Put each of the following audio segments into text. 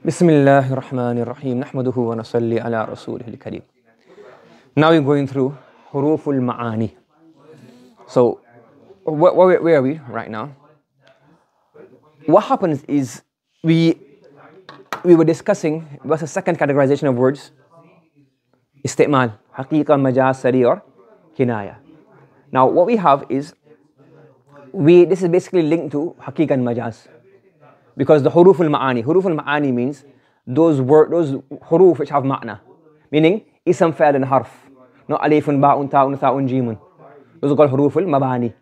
بسم الله الرحمن الرحيم نحمده ونصلي على رسوله الكريم. Now we're going through حروف ma'ani. So, where, where, where, are we right now? What happens is we we were discussing what's the second categorization of words? استعمال, حقيقة, majaz, sari, or kinaya. Now, what we have is we this is basically linked to حقيقة مجاز. majaz. Because the huruf al-ma'ani, huruf al-ma'ani means those word, those huruf which have ma'na. Meaning, ism fa'al and harf. Not alifun, ba'un, ta'un, ta'un, jimun. Those are called huruf al-mabani.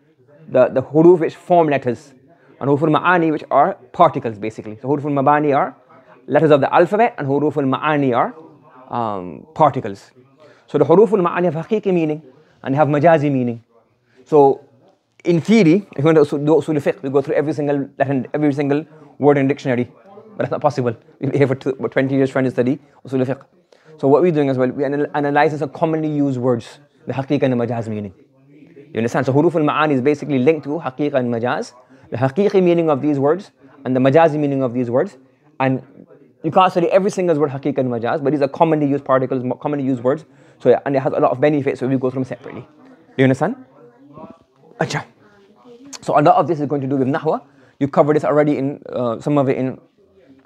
The, the huruf which form letters. And huruf al-ma'ani which are particles basically. So huruf al-mabani are letters of the alphabet and huruf al-ma'ani are um, particles. So the huruf al-ma'ani have haqiqi meaning and have majazi meaning. So in theory, if you want to do usul fiqh, we go through every single letter, every single word in dictionary. But that's not possible. We've been here for, two, for 20 years trying to study usul fiqh. So what we're doing as well, we anal- analyze some commonly used words, the haqiqa and the majaz meaning. You understand? So huruf al-ma'ani is basically linked to haqiqa and majaz. The haqiqi meaning of these words and the majazi meaning of these words. And you can't study every single word haqiqa and majaz, but these are commonly used particles, commonly used words. So yeah, and it has a lot of benefits, so we go through them separately. Do you understand? Acha. So a lot of this is going to do with nahwa, you covered this already in uh, some of it in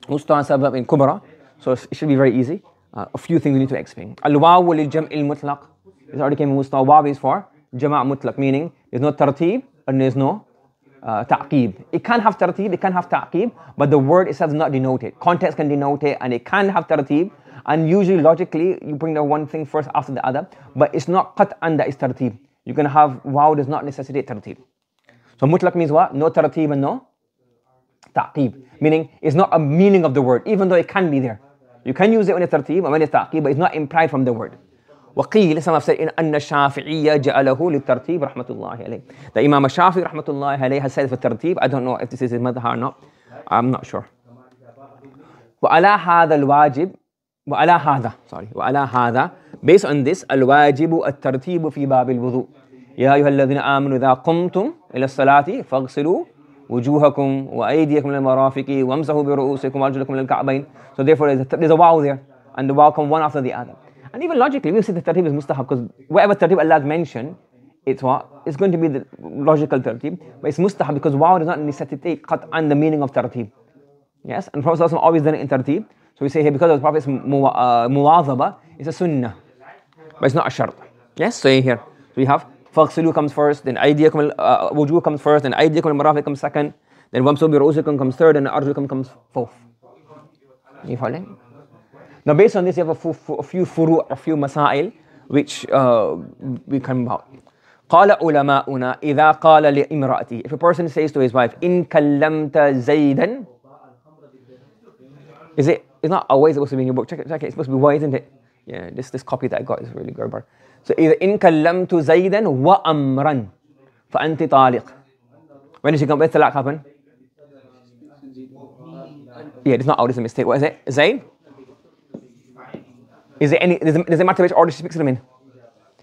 Musta' some in Kubra. So it should be very easy. Uh, a few things we need to explain. Al-wawu lil-jam'il mutlaq. This already came in Musta'. Waw is for jama' mutlaq, meaning there's no tartib and there's no uh, ta'qib. It can have tartib, it can have ta'qib, but the word itself is not denoted. Context can denote it and it can have tartib. And usually, logically, you bring the one thing first after the other, but it's not qat'an that is tartib. You can have wow does not necessitate tartib. So mutlaq means what? No tartib and no ta'qib, meaning it's not a meaning of the word, even though it can be there. You can use it when it's tartib and when it's ta'qib, but it's not implied from the word. وقيل some have said in أن الشافعية جعله للترتيب رحمة الله عليه. The Imam Shafi رحمة الله عليه has said for tartib. I don't know if this is his madhha or not. I'm not sure. وعلى هذا الواجب وعلى هذا sorry وعلى هذا based on this الواجب الترتيب في باب الوضوء يا أيها الذين آمنوا إذا قمتم إلى الصلاة فاغسلوا وجوهكم وأيديكم للمرافق وامسحوا برؤوسكم وأرجلكم للكعبين so therefore there's a, there's a wow there and the wow come one after the other and even logically we see the tartib is mustahab because whatever tartib Allah has mentioned it's what it's going to be the logical tartib but it's mustahab because wow does not necessitate on the meaning of tartib yes and Prophet always done it in tartib so we say here because of the Prophet's uh, muwazaba uh, it's a sunnah but it's not a shart yes so here we have فاغسلوا comes first, then أيديكم uh, وجوه comes first, then أيديكم المرافق comes second, then وامسوا برؤوسكم comes third, and أرجلكم comes fourth. You following? Now based on this, you have a few furu, a few masail, which uh, we come about. قال علماؤنا إذا قال لامرأته If a person says to his wife إن كلمت زيدا Is it? It's not always supposed to be in your book. Check it, check it. It's supposed to be why, isn't it? Yeah, this this copy that I got is really good, So either in kallamtu zaidan wa amran, fa anti taliq. When did she come with talaq happen? Yeah, it's not out, it's a mistake. What is it? Zayn? Is it any, does it, does it matter which order she speaks to them in?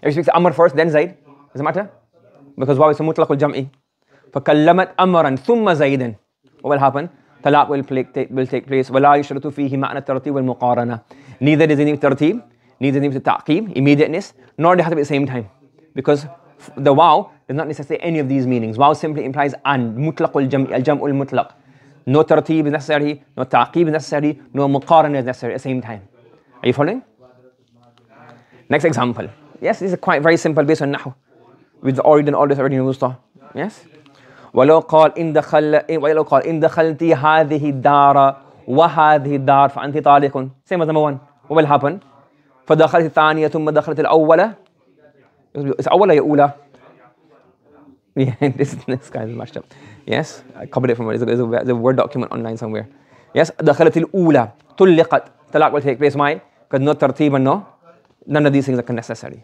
If she speaks to Amr first, then Zayd? does it matter? Because why is mutlaq al-jam'i? فَكَلَّمَتْ أَمْرًا ثُمَّ زَيْدًا What will happen? Talaq will, take, will take place. وَلَا يُشْرَتُ فِيهِ مَعْنَ التَّرْتِيبِ وَالْمُقَارَنَةِ Neither does it need tartib, Neither need name to taqim, immediateness, nor they have to be at the same time. Because the wow does not necessarily any of these meanings. Wow simply implies an, mutlaqul jam, al jam'ul mutlaq. No tartib is necessary, no taqib is necessary, no muqarana is necessary at the same time. Are you following? Next example. Yes, this is quite very simple based on Nahu. With the origin, all this already in Wusta. Yes? ولو قال إن دخل ولو قال إن دخلت هذه الدار وهذه الدار فأنت طالق. Same as number one. What will happen? فدخلت الثانية ثم دخلت الأولى أولى يا أولى؟ Yeah, this, this kind of mashed up. Yes, I copied it from there's a, there's a Word document online somewhere. Yes, دخلت الأولى طلقت طلاق will take place why? Because not ترتيبا no. None of these things are necessary.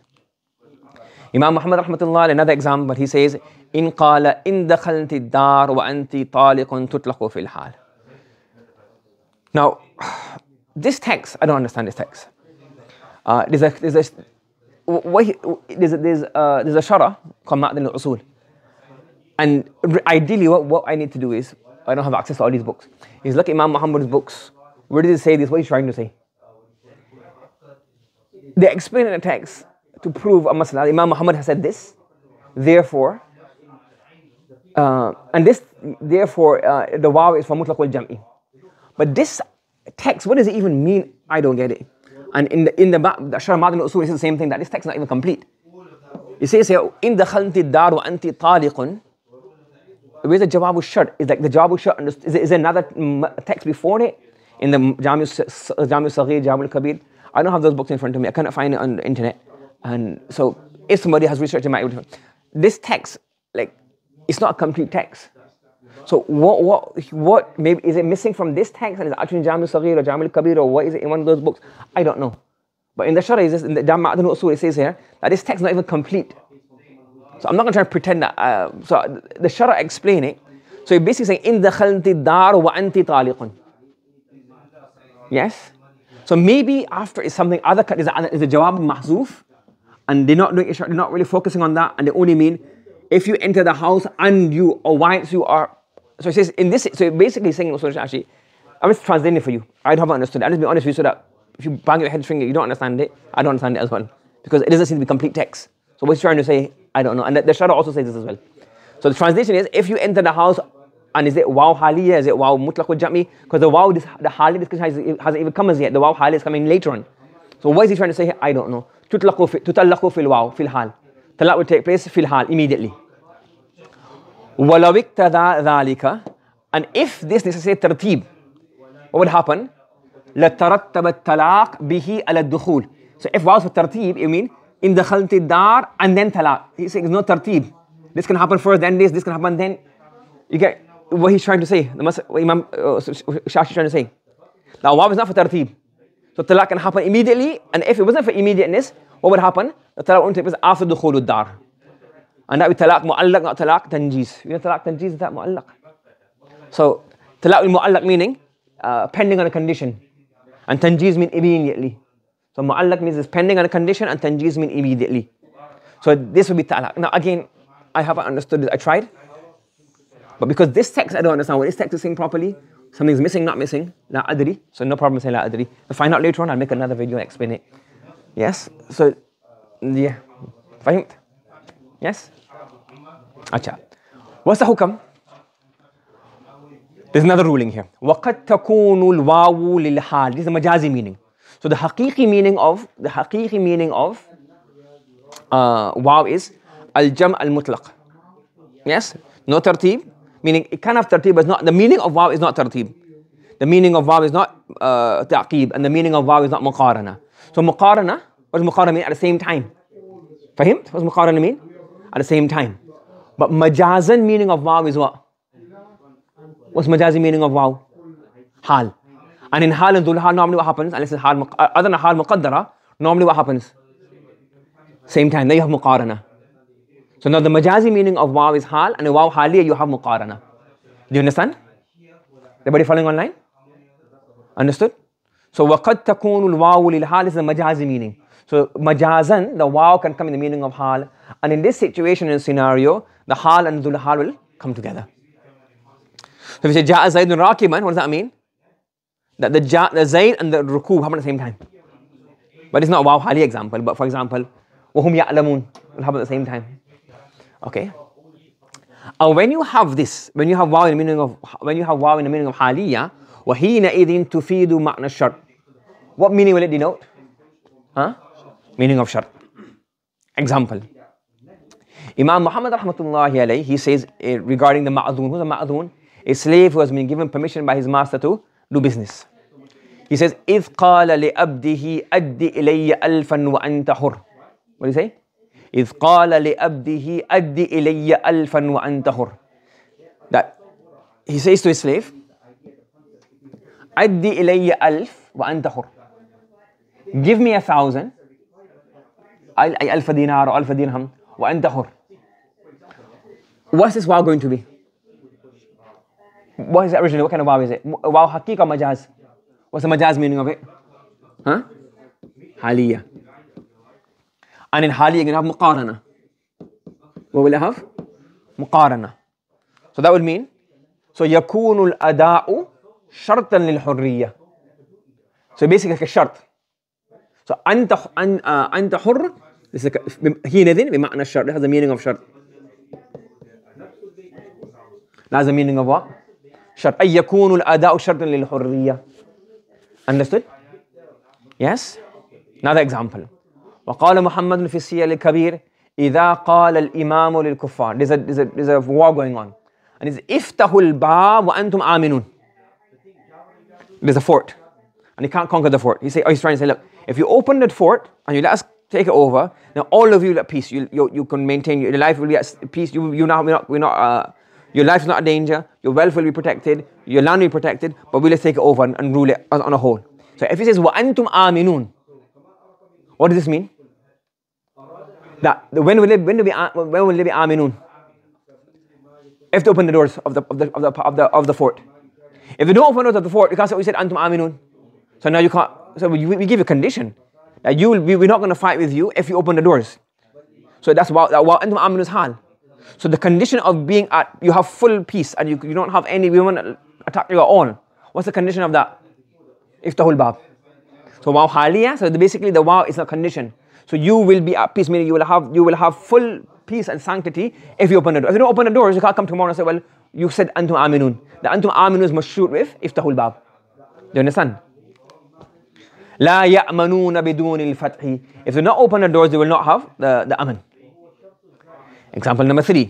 Imam Muhammad رحمة الله another example but he says إن قال إن دخلت الدار وأنت طالق تطلق في الحال. Now, this text, I don't understand this text. Uh, there's a there's a there's a, there's a, uh, there's a shara called Ma'dal al-Usul. And ideally, what, what I need to do is, I don't have access to all these books. He's look at Imam Muhammad's books. Where does he say this? What he's trying to say? They explain in the text to prove a masala. Imam Muhammad has said this. Therefore, uh, and this, therefore, uh, the waw is for mutlaq al-jam'i. But this text, what does it even mean? I don't get it. And in the in the, the Sharh Ma'adan usul the same thing, that this text is not even complete. It says here, إِن دَخَلْتِ الدَّارُ anti taliqun." Where's the Jawab al-Shar? Is like the Jawab al-Shar, is, is there another text before it? In the Jamu uh, al-Saghir, Jami kabir I don't have those books in front of me. I cannot find it on the internet. And so, if somebody has researched it, might this text, like, it's not a complete text. So what what what maybe is it missing from this text and is actually Jamil Saghir or Jamil Kabir or what is it in one of those books? I don't know. But in the Shara, in the not know Usul, it says here that this text is not even complete. So I'm not going to try to pretend that. Uh, so the Shara explain it. So you're basically saying, In the khalti dar wa anti taliqun. Yes? So maybe after is something other is the is a jawab mahzuf, and they're not doing they're not really focusing on that, and they only mean if you enter the house and you or whilst you are so he says, in this, so basically saying so actually, I'm just translating for you. I do not understood it. i will just be honest with you so that if you bang your head string, you don't understand it. I don't understand it as well. Because it doesn't seem to be complete text. So what he's trying to say, I don't know. And the, the also says this as well. So the translation is, if you enter the house, and is it wow haliya? Is it wow mutlaq jami? Because the wow, this, the hali discussion has, hasn't even come as yet. The wow hali is coming later on. So what is he trying to say here? I don't know. Tutlaqu fil wow, fil hal. Talaq will take place fil hal, immediately. ولو اقتضى ذلك and if this necessary ترتيب what would happen لترتب الطلاق به على الدخول so if was for ترتيب you mean in دخلت الدار and then طلاق he saying it's no ترتيب this can happen first then this this can happen then you get what he's trying to say the mas what Imam uh, Shashi trying to say now what was not for ترتيب so طلاق can happen immediately and if it wasn't for immediateness what would happen the طلاق would take place after دخول الدار And that with talaq mu'allaq, not talaq tanjiz. You know talaq tanjiz is that mu'allaq? So talaq mu'allaq meaning uh, pending on a condition. And tanjiz mean immediately. So mu'allaq means it's pending on a condition and tanjiz mean immediately. So this would be talaq. Now again, I haven't understood this. I tried. But because this text, I don't understand what this text is saying properly. Something's missing, not missing. La adri. So no problem saying la adri. I'll find out later on. I'll make another video and explain it. Yes? So, yeah. Fahimt? Yes? Acha. What's the hukam? There's another ruling here. وَقَدْ تَكُونُ الْوَاوُ لِلْحَالِ This is the majazi meaning. So the haqiqi meaning of, the haqiqi meaning of uh, waw is al-jam al-mutlaq. Yes? No tartib. Meaning, it can have tartib, but not, the meaning of waw is not tartib. The meaning of waw is not uh, ta'qib, and the meaning of waw is not muqarana. So muqarana, what does muqarana mean at the same time? Fahim? What does muqarana mean? at the same time. But majazan meaning of wow is what? What's majazi meaning of wow? Hal. And in hal and dhul hal, normally what happens, unless it's hal, uh, other than hal muqaddara, normally what happens? Same time, then you have muqarana. So now the majazi meaning of wow is hal, and wow haliya you have muqarana. Do you understand? Everybody following online? Understood? So وَقَدْ تَكُونُ الْوَاوُ hal is the majazi meaning. So majazan, the wow can come in the meaning of hal. And in this situation and scenario, the hal and dhul hal will come together. So if you say Ja'a Zaydun Rakiman, what does that mean? That the, ja, the Zayd and the Rukub happen at the same time. But it's not a wow hali example, but for example, Wahum Ya'lamun will happen at the same time. Okay. And when you have this, when you have wow in the meaning of when you have wow in the meaning of haliya, wahina idin tufidu ma'na shart. What meaning will it denote? Huh? Meaning of shart. Example. Imam Muhammad rahmatullahi alayhi, he says uh, regarding the ma'adun, who's a ma'adun? A slave who has been given permission by his master to do business. He says, إِذْ قَالَ لِأَبْدِهِ أَدِّ إِلَيَّ أَلْفًا وَأَنْتَ حُرٌ What do you say? إِذْ قَالَ لِأَبْدِهِ أَدِّ إِلَيَّ أَلْفًا وَأَنْتَ حُرٌ That he says to his slave, أَدِّ إِلَيَّ أَلْفًا وَأَنْتَ حُرٌ Give me a thousand, ألف دينار أو ألف درهم وأنت حر What's this wow going to be? What is it originally? What kind of wow is it? Wow hakika majaz. What's the majaz meaning of it? Huh? Haliya. And in haliya, you're going to have muqarana. What will I have? Muqarana. So that would mean, so yakunu al-ada'u shartan lil-hurriyah. So basically like a shart. So anta, an, uh, anta hurr, this is like, حينئذ بمعنى الشرط, This has the meaning of shart. That's the meaning of what? Shart. أَيْ يَكُونُ الْأَدَاءُ شَرْطًا لِلْحُرِّيَّةِ Understood? Yes? Another example. وقال محمد في السير الكبير إذا قال الإمام للكفار there's a, there's a, there's a war going on and it's افتحوا الباب وأنتم آمنون there's a fort and he can't conquer the fort he say, oh, he's trying to say look if you open that fort and you let us take it over now all of you at peace you, you, you can maintain your life will be at peace you, you now, we're not, we're not uh, your life is not a danger. Your wealth will be protected. Your land will be protected. But we will us take it over and, and rule it on, a whole. So if he says wa antum aminun, what does this mean? That when will they? when do we uh, when will they be aminun? If they open the doors of the of the of the of the, of the fort. If they don't open the doors of the fort, you can't say we said antum aminun. So now you can't. So we, we give a condition that you will be, we're not going to fight with you if you open the doors. So that's why that wa antum aminun hal. So the condition of being at, you have full peace and you, you don't have any women attack your own. What's the condition of that? Iftahul Bab. So wow haliya, so basically the wow is a condition. So you will be at peace, meaning you will have, you will have full peace and sanctity if you open the door. If you don't open the doors, you can't come tomorrow and say, well, you said antum aminun. The antum aminun is mashroot with iftahul bab. Do you understand? لا يأمنون بدون الفتح. If they not open the doors, they will not have the, the aman. Example number three.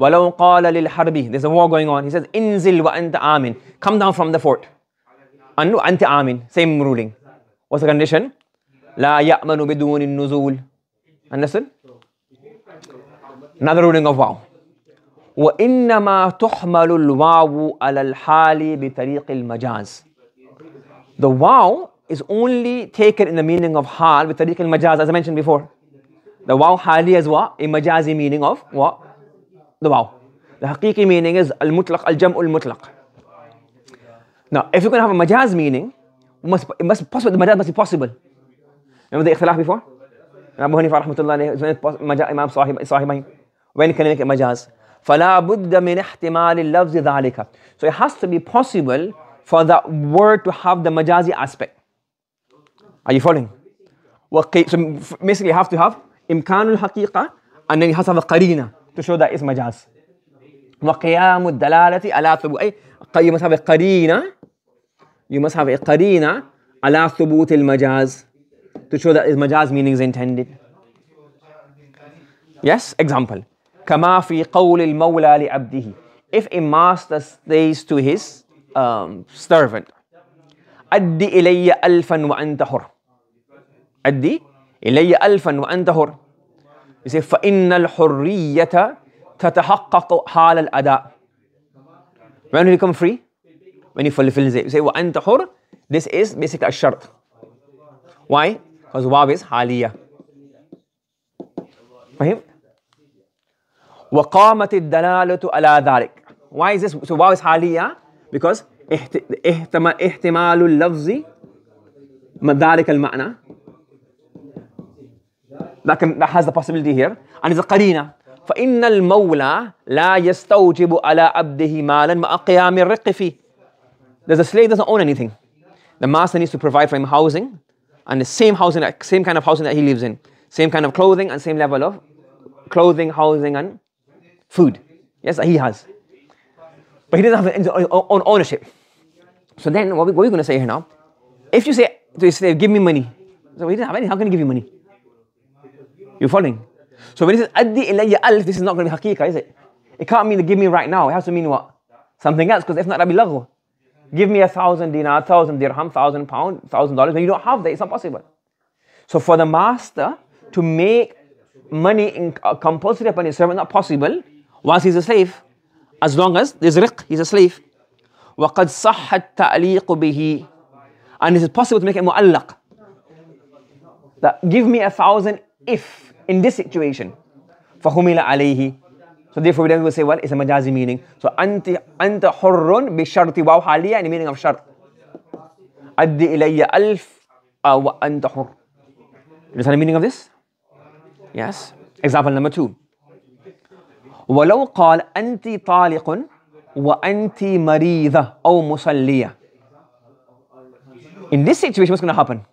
وَلَوْ قَالَ لِلْحَرْبِ There's a war going on. He says, إِنزِلْ وَأَنْتَ آمِن Come down from the fort. أَنْتَ آمِن Same ruling. What's the condition? لَا يَأْمَنُ بِدُونِ النُّزُولِ Understood? Another ruling of wow. وَإِنَّمَا تُحْمَلُ الْوَاوُ عَلَى الْحَالِ بِطَرِيقِ الْمَجَازِ The wow is only taken in the meaning of hal with tariq al-majaz as I mentioned before. The wow hali is what? A majazi meaning of what? The wow. The haqiqi meaning is al-mutlaq, al jamul al-mutlaq. Now, if you're going to have a majaz meaning, it must, it must possible, the majaz must be possible. Remember the ikhtilaf before? Abu Hanifa rahmatullah alayhi, Imam Sahibah, when can you make a majaz? فَلَا بُدَّ مِنْ احْتِمَالِ اللَّفْزِ ذَلِكَ So it has to be possible for that word to have the majazi aspect. Are you following? Okay, so basically you have to have إمكان الحقيقة أنني حسب قرينة تشهد اسم مجاز وقيام الدلالة على ثبوت أي يمسها قرينة يمسها قرينة على ثبوت المجاز to show that المجاز meaning is intended yes example كما في قول المولى لعبده if a master says to his um, servant أدي إلي ألفا وأنت حر أدي إلي ألفا وأنت حر يصير فإن الحرية تتحقق حال الأداء when you become free when you fulfill you say وأنت حر this is basically a shirt. why because waw is حالية فهمت وقامت الدلالة على ذلك why is this so waw is حالية because احتمال احتمال اللفظ ذلك المعنى that, can, that has the possibility here and it's a qarina فإن المولى لا يستوجب على عبده مالا مع قيام الرق There's a slave doesn't own anything. The master needs to provide for him housing and the same housing, same kind of housing that he lives in, same kind of clothing and same level of clothing, housing and food. Yes, that he has. But he doesn't have his own ownership. So then what, we, are we going to say here now? If you say to a slave, give me money. So he doesn't have anything, how can he give you money? You following? So when it says Addi ilayya alf, this is not going to be hakika, is it? It can't mean give me right now. It has to mean what? Something else, because if not, that will be Give me a thousand dinar, thousand dirham, thousand pound, thousand dollars. When you don't have that, it's not possible. So for the master to make money in, uh, compulsory upon his servant, not possible, whilst he's a slave. As long as there's riq, he's a slave. وَقَدْ صَحَّ التَّعْلِيقُ بِهِ And it is possible to make it mu'allaq. That give me a thousand if in this situation. فَهُمِلَ عَلَيْهِ So therefore, we will say what is a majazi meaning. So أنت أنت bi بشرط واو حالية and the meaning of شرط. أدي إلي ألف أو أنت حر. You understand the meaning of this? Yes. Example number two. ولو قال أنت طالق وأنت مريضة أو مصلية. In this situation, what's going to happen?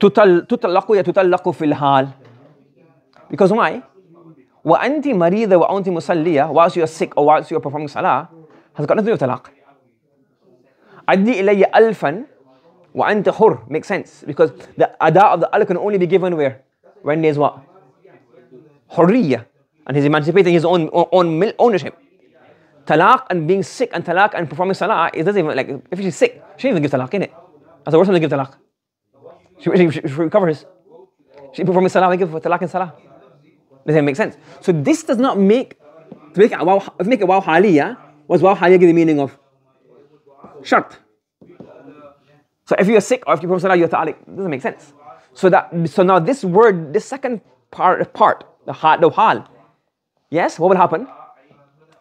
تطلق يتطلق في الحال because why وأنت مريضة وأنت مصلية whilst you are sick or whilst you are performing salah has got nothing to do with talaq أدي إلي ألفا وأنت حر makes sense because the ada of the Allah can only be given where when is what حرية and he's emancipating his own own ownership talaq and being sick and talaq and performing salah it doesn't even like if she's sick she doesn't even give talaq in it that's the worst time to give talaq She, she, she, recovers. She performs salah, we give talaq and salah. Does that make sense? So this does not make, to make it to make it wow haliyah, was wow the meaning of shart. So if you're sick or if you perform salah, you're talak. doesn't make sense. So that so now this word, this second part, part the ha, the hal, yes, what will happen?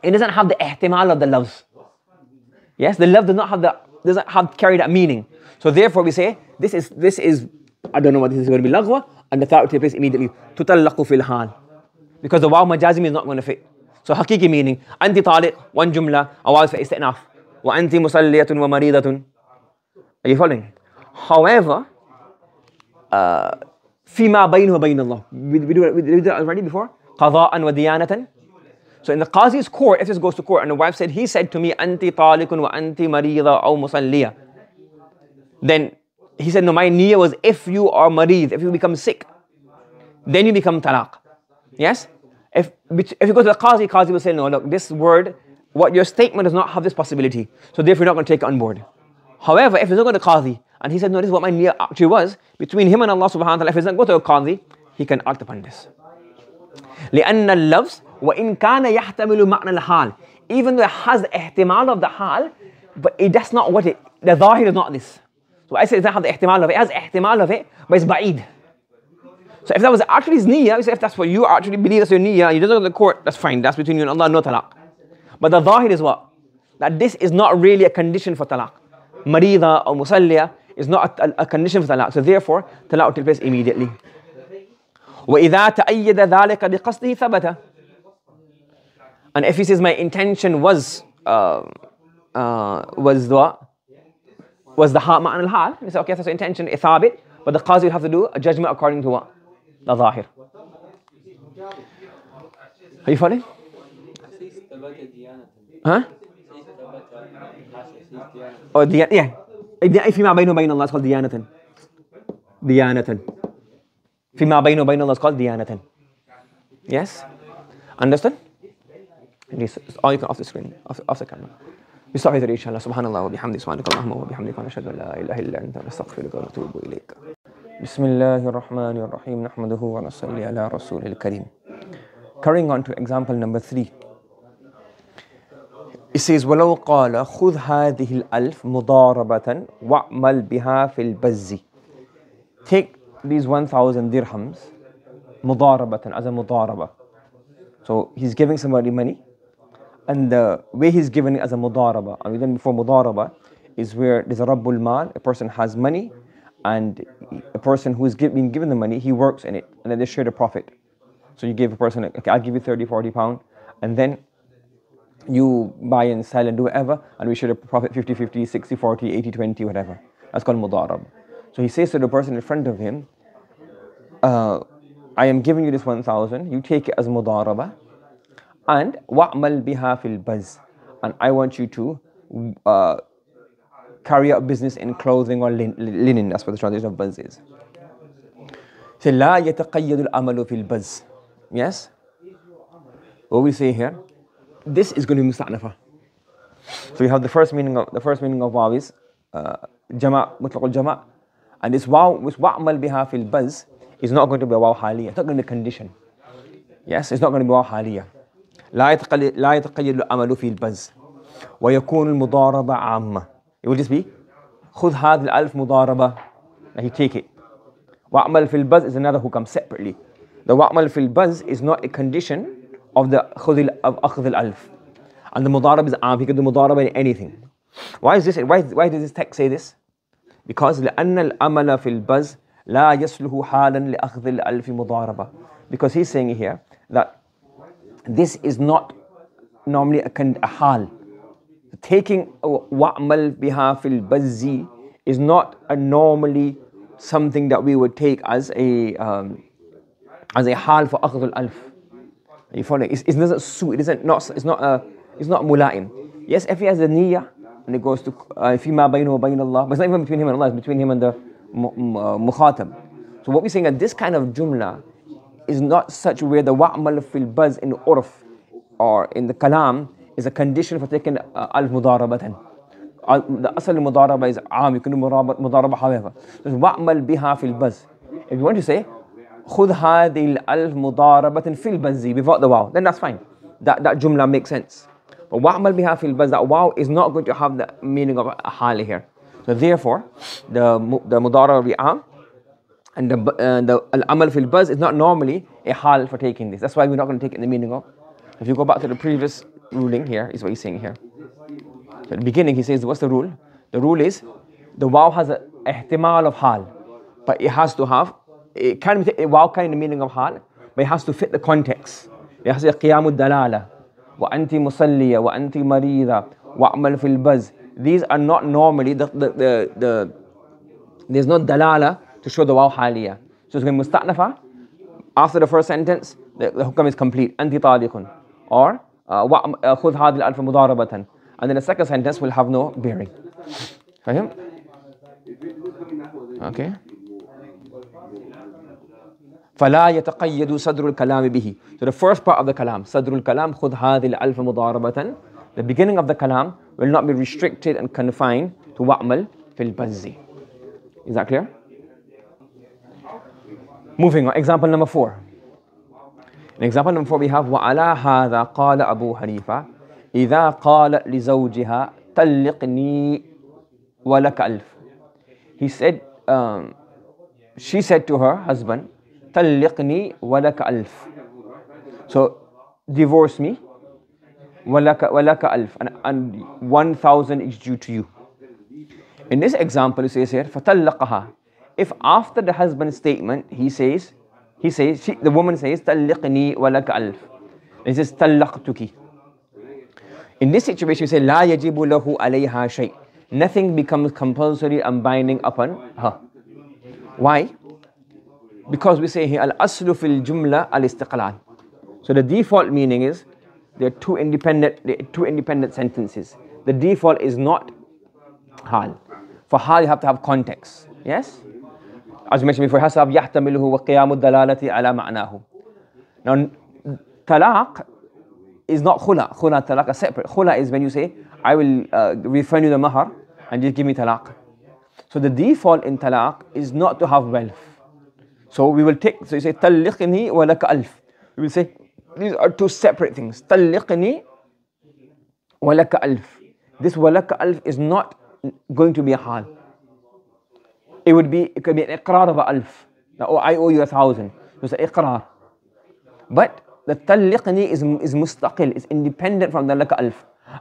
It doesn't have the ihtimal of the loves. Yes, the love does not have the doesn't have carried that meaning. So therefore we say, this is, this is, I don't know what this is going to be, lagwa, and the thought will take place immediately. Tutallaqu fil Because the waw majazim is not going to fit. So hakiki meaning, anti talit one jumla, awal is enough, Wa anti musalliyatun wa maridatun. Are you following? However, فيما بينه وبين الله. We, we, do, did it already before. wa diyanatan. So in the qazi's court, if this goes to court, and the wife said, he said to me, anti talikun wa anti marida aw musalliya. Then he said, no, my niyyah was if you are marid, if you become sick, then you become talaq. Yes? If, if you go to the qazi, qazi will say, no, look, this word, what your statement does not have this possibility. So therefore, you're not going to take it on board. However, if you don't go to qazi, and he said, no, this is what my niyyah actually was, between him and Allah subhanahu wa ta'ala, if he doesn't go to a qazi, he can act upon this. لأن اللفظ وإن كان يحتمل معنى الحال even though it has the احتمال of the حال but it that's not what it the ظاهر is not this so I say it has the احتمال of it it has احتمال of it but it's بعيد so if that was actually his niyyah you say if that's what you actually believe that's your niyyah you don't go to the court that's fine that's between you and Allah no talaq but the ظاهر is what that this is not really a condition for talaq marida or musalliya is not a, a condition for talaq so therefore talaq will take place immediately وإذا تأيد ذلك بقصده ثبت and if he says my intention was uh, uh, was the was the heart ma'an al-hal he says okay that's the intention ithabit but the qadi will have to do a judgment according to what the zahir are you following huh oh, the yeah if you ma baynu bayna Allah it's called diyanatan diyanatan Fima bayna bayna is called diyanatan. Yes? Understood? All you can off the screen, off, off the camera. بصحيح ان شاء الله سبحان الله وبحمده سبحانك اللهم وبحمدك ونشهد ان لا اله الا انت نستغفرك ونتوب اليك. بسم الله الرحمن الرحيم نحمده ونصلي على رسول الكريم. Carrying on to example number three. It says ولو قال خذ هذه الألف مضاربة واعمل بها في البز. Take these 1000 dirhams mudarabatan as a mudaraba. So he's giving somebody money and the way he's giving it as a mudaraba. And even before mudaraba is where there's a rabbul mal, a person has money and a person who's been given the money, he works in it and then they share the profit. So you give a person, okay, I'll give you 30, 40 pound and then you buy and sell and do whatever and we share the profit 50, 50, 60, 40, 80, 20, whatever. That's called mudaraba. So he says to the person in front of him, uh, I am giving you this 1000, you take it as mudaraba, and wa'mal biha fil baz. And I want you to uh, carry out business in clothing or lin linen. That's what the translation of baz is. So, لا يتقيد العمل في البز. Yes? What we say here? This is going to be musta'nafa. So we have the first meaning of the first meaning of waw is uh, jama' mutlaq jama and this wow, this wa'amal biha fil buzz, is not going to be a wow haliyah. It's not going to be a condition. Yes, it's not going to be wow haliyah. لا يتقل لا يتقيد العمل في البز ويكون المضاربة عامة. It will just be خذ هذا الألف مضاربة. and you take it. Wa'amal fil baz is another who comes separately. The wa'amal fil baz is not a condition of the khudil of أخذ al And the mudarab is He can do mudarab in anything. Why is this? Why, why does this text say this? Because لأن الأمل في البز لا يسله حالا لأخذ الألف مضاربة. Because he's saying here that this is not normally a, a hal. Taking wa'mal biha fil bazzi is not a normally something that we would take as a um, as a hal for أخذ الالف. Are you following? It's, it doesn't suit. It isn't not. It's not a. It's not mulaim. Yes, if he has a niyyah, and it goes to uh, فيما بينه وبين الله. But it's not even between him and Allah, it's between him and the مخاطب. Uh, so what we're saying that this kind of jumla is not such where the wa'mal fil buzz in urf or in the kalam is a condition for taking uh, al mudarabatan. The asal mudaraba is am, you can do mudaraba however. So wa'mal biha fil buzz. If you want to say خذ هذه الألف مضاربة في البنزي without the wow, then that's fine. That, that jumla makes sense. But wa'mal biha fil baz, that wa' is not going to have the meaning of hali here. So therefore, the, the mudara will and the, uh, the al-amal fil baz is not normally a hal for taking this. That's why we're not going to take it in the meaning of. If you go back to the previous ruling here, is what he's saying here. at the beginning, he says, what's the rule? The rule is, the wa' has a ihtimal of hal, but it has to have, it can be, wow can be the meaning of hal, but it has to fit the context. It has to be qiyamud dalala. وَأَنْتِ مُسَلِّيَ وَأَنْتِ مَرِيدَ وَأَعْمَلْ فِي الْبَزْ These are not normally, the, the, the, the there's no dalala to show the waw haliya. So it's going musta'nafa. After the first sentence, the, the hukam is complete. Anti taliqun. Or uh, uh, khud hadil alfa mudarabatan. And then the second sentence will have no bearing. Okay? فلا يتقيد صدر الكلام به. So the first part of the kalam, صدر الكلام خذ هذه الألف مضاربة. The beginning of the kalam will not be restricted and confined to وَأْمَلْ في البزي Is that clear? Moving on, example number four. In example number four we have وعلى هذا قال أبو حنيفة إذا قال لزوجها طلقني ولك ألف. He said, um, she said to her husband, طلقني ولك ألف so divorce me ولك ولك ألف and, and 1000 is due to you in this example it says here فطلقها if after the husband's statement he says he says she, the woman says طلقني ولك ألف He says طلقتك in this situation you say لا يجب له عليها شيء nothing becomes compulsory and binding upon her why because we say here al-aslu fil jumla al-istiqlal. So the default meaning is there are two independent, two independent sentences. The default is not hal. For hal you have to have context. Yes? As mentioned before, hasab yahtamiluhu wa qiyamu dalalati ala ma'nahu. Now, talaq is not khula. Khula talaq is separate. Khula is when you say, I will uh, refund you the mahar and just give me talaq. So the default in talaq is not to have wealth. So we will take, so you say, طلقني ولك ألف. We will say, these are two separate things. طلقني ولك ألف. This ولك ألف is not going to be a hal. It would be, it could be an iqrar of a alf. Now, oh, I owe you a thousand. You say iqrar. But the طلقني is, is mustaqil, is independent from the لك ألف.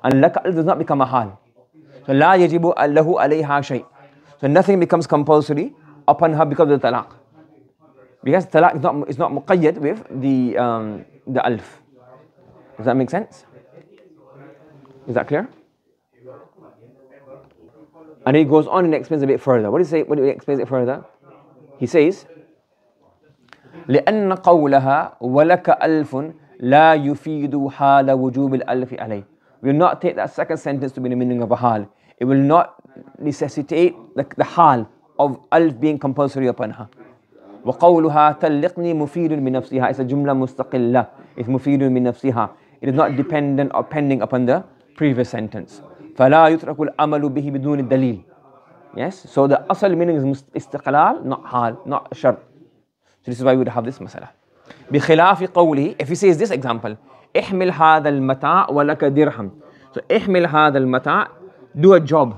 And لك ألف does not become a hal. So لا يجب له عليها شيء. So nothing becomes compulsory upon her because of the talaq. Because talaq is not, is not muqayyad with the, um, the alf. Does that make sense? Is that clear? And he goes on and explains a bit further. What does he say? What do he explains it further? He says, لأن قولها ولك ألف لا يفيد حال وجوب الألف عليه. Will not take that second sentence to be the meaning of a hal. It will not necessitate the, the hal of alf being compulsory upon her. وقولها تلقني مفيد من نفسها is a جملة مستقلة is مفيد من نفسها it is not dependent or pending upon the previous sentence فلا يترك الأمل به بدون الدليل yes so the أصل meaning is استقلال not حال not شرط so this is why we would have this مسألة بخلاف قوله if he says this example احمل هذا المتاع ولك درهم so احمل هذا المتاع do a job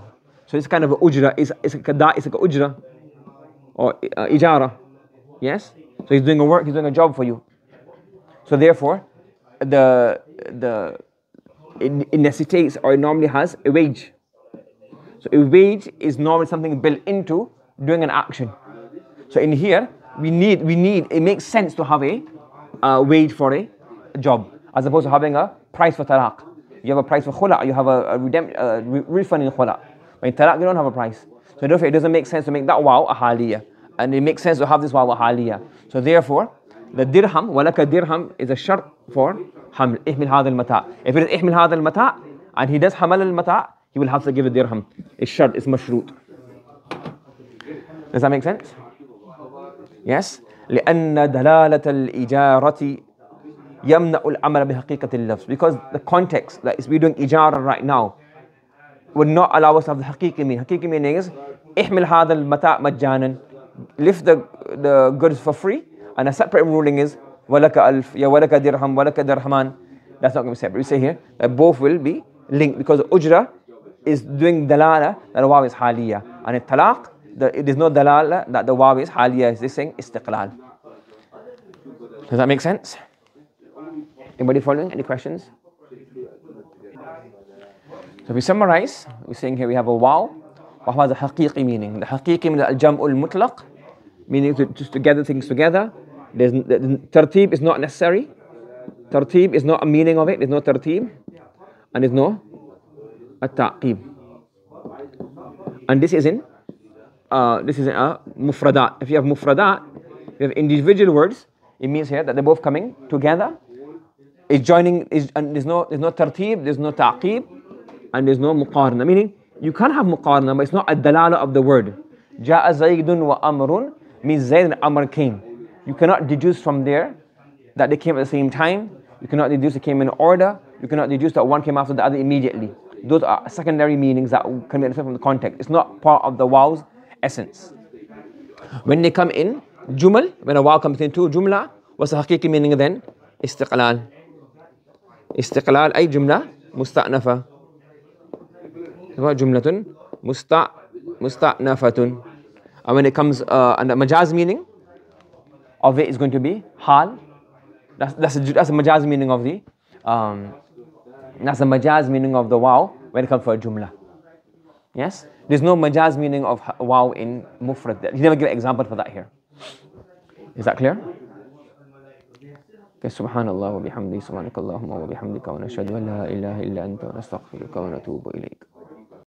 so it's kind of ujra it's a, kada it's a ujra or uh, Yes? So he's doing a work, he's doing a job for you. So therefore, the the it, necessitates or it normally has a wage. So a wage is normally something built into doing an action. So in here, we need we need it makes sense to have a wage for a job as opposed to having a price for talaq. You have a price for khula, you have a, a refund in khula. But in talaq, you don't have a price. So therefore, it doesn't make sense to make that wow a haliyah. And it makes sense to have this wa haliyah. So therefore, the dirham, walaka dirham, is a shart for haml, ihmil al mata. If it is ihmil hadal al mata, and he does hamal al mata, he will have to give a dirham. It's shart, it's mashrut. Does that make sense? Yes? لأن دلالة الإجارة يمنع العمل بحقيقة اللفظ because the context that is we're doing إجارة right now would not allow us to have the حقيقي meaning. حقيقي meaning is احمل هذا المتاع مجانا lift the, the goods for free, and a separate ruling is walaka alf, ya walaka dirham, walaka dirhaman. That's not going to be separate. We say here that both will be linked because ujra is doing dalala that the waw is haliya, and in talaq it is not dalala that the waw is haliya. Is this saying istiqlal? Does that make sense? Anybody following? Any questions? So we summarize. We're saying here we have a waw what was the haqiqi meaning? The haqiqi means al-jam'ul mutlaq, meaning to, just to gather things together. There's, the, tartib is not necessary. Tartib is not a meaning of it. There's no tartib. And there's no at-taqib. And this is not uh, this is not a uh, mufradat. If you have mufradat, you have individual words, it means here that they're both coming together. It's joining, and there's no, there's no tartib, there's no taqib, and there's no muqarna. Meaning, you can't have muqarna, but it's not a dalala of the word. Ja'a Zaydun wa Amrun means Zayd and Amr came. You cannot deduce from there that they came at the same time. You cannot deduce they came in order. You cannot deduce that one came after the other immediately. Those are secondary meanings that can be understood from the context. It's not part of the wow's essence. When they come in, jumal, when a wow comes into jumla, what's the haqiqi meaning then? Istiqlal. Istiqlal ay jumla musta'nafa jumlatun musta musta nafatun, And when it comes uh, under majaz meaning of it is going to be hal. That's that's a, that's the majaz meaning of the um, that's the majaz meaning of the wow when it comes for a jumla. Yes, there's no majaz meaning of wow in mufrad. He never give an example for that here. Is that clear? سبحان الله وبحمده سبحانك اللهم وبحمدك ونشهد أن لا إله إلا أنت ونستغفرك ونتوب إليك